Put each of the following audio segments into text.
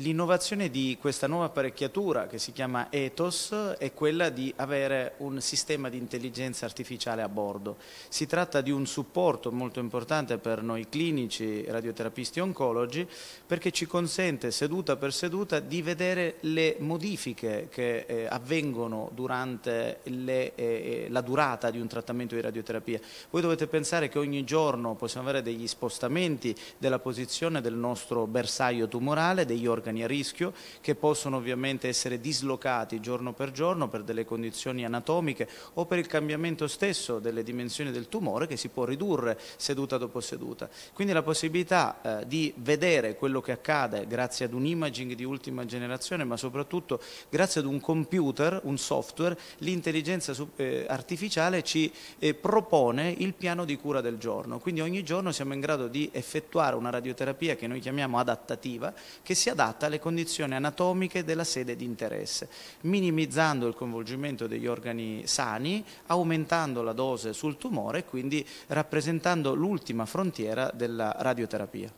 L'innovazione di questa nuova apparecchiatura che si chiama Ethos è quella di avere un sistema di intelligenza artificiale a bordo. Si tratta di un supporto molto importante per noi clinici, radioterapisti e oncologi perché ci consente seduta per seduta di vedere le modifiche che eh, avvengono durante le, eh, eh, la durata di un trattamento di radioterapia. Voi dovete pensare che ogni giorno possiamo avere degli spostamenti della posizione del nostro bersaglio tumorale, degli organi organi a rischio che possono ovviamente essere dislocati giorno per giorno per delle condizioni anatomiche o per il cambiamento stesso delle dimensioni del tumore che si può ridurre seduta dopo seduta. Quindi la possibilità eh, di vedere quello che accade grazie ad un imaging di ultima generazione ma soprattutto grazie ad un computer, un software, l'intelligenza eh, artificiale ci eh, propone il piano di cura del giorno. Quindi ogni giorno siamo in grado di effettuare una radioterapia che noi chiamiamo adattativa che si adatta adatta alle condizioni anatomiche della sede di interesse, minimizzando il coinvolgimento degli organi sani, aumentando la dose sul tumore e quindi rappresentando l'ultima frontiera della radioterapia.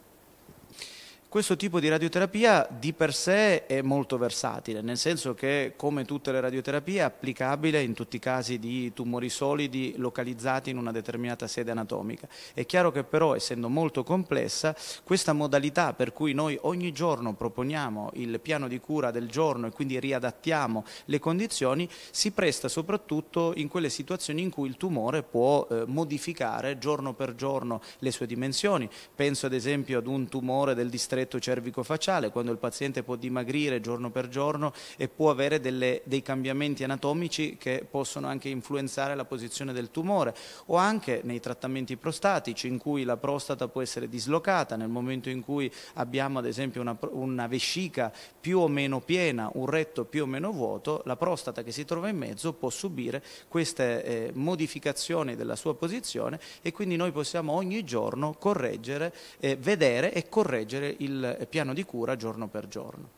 Questo tipo di radioterapia di per sé è molto versatile, nel senso che come tutte le radioterapie è applicabile in tutti i casi di tumori solidi localizzati in una determinata sede anatomica. È chiaro che però, essendo molto complessa, questa modalità per cui noi ogni giorno proponiamo il piano di cura del giorno e quindi riadattiamo le condizioni, si presta soprattutto in quelle situazioni in cui il tumore può eh, modificare giorno per giorno le sue dimensioni. Penso ad esempio ad un tumore del distretto ristretto cervico-facciale, quando il paziente può dimagrire giorno per giorno e può avere delle, dei cambiamenti anatomici che possono anche influenzare la posizione del tumore o anche nei trattamenti prostatici in cui la prostata può essere dislocata nel momento in cui abbiamo ad esempio una, una vescica più o meno piena, un retto più o meno vuoto, la prostata che si trova in mezzo può subire queste eh, modificazioni della sua posizione e quindi noi possiamo ogni giorno correggere, eh, vedere e correggere il il piano di cura giorno per giorno.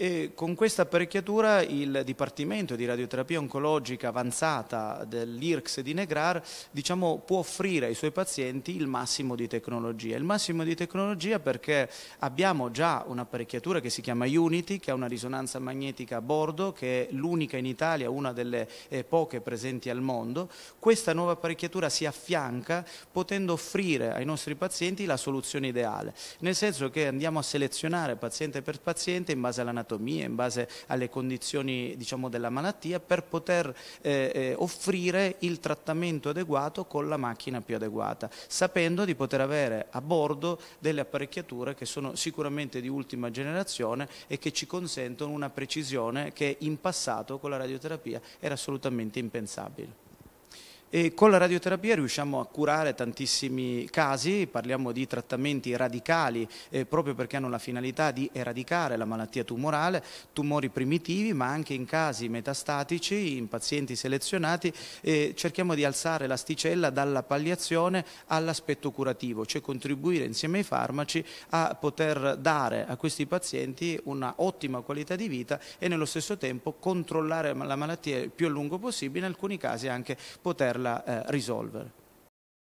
E con questa apparecchiatura il Dipartimento di Radioterapia Oncologica Avanzata dell'IRCS di Negrar diciamo, può offrire ai suoi pazienti il massimo di tecnologia. Il massimo di tecnologia perché abbiamo già un'apparecchiatura che si chiama Unity, che ha una risonanza magnetica a bordo, che è l'unica in Italia, una delle eh, poche presenti al mondo. Questa nuova apparecchiatura si affianca potendo offrire ai nostri pazienti la soluzione ideale, nel senso che andiamo a selezionare paziente per paziente in base alla natura anatomie, in base alle condizioni diciamo, della malattia per poter eh, eh, offrire il trattamento adeguato con la macchina più adeguata, sapendo di poter avere a bordo delle apparecchiature che sono sicuramente di ultima generazione e che ci consentono una precisione che in passato con la radioterapia era assolutamente impensabile. E con la radioterapia riusciamo a curare tantissimi casi, parliamo di trattamenti radicali eh, proprio perché hanno la finalità di eradicare la malattia tumorale, tumori primitivi ma anche in casi metastatici, in pazienti selezionati, eh, cerchiamo di alzare l'asticella dalla palliazione all'aspetto curativo, cioè contribuire insieme ai farmaci a poter dare a questi pazienti una ottima qualità di vita e nello stesso tempo controllare la malattia il più a lungo possibile, in alcuni casi anche poter poterla eh, risolvere.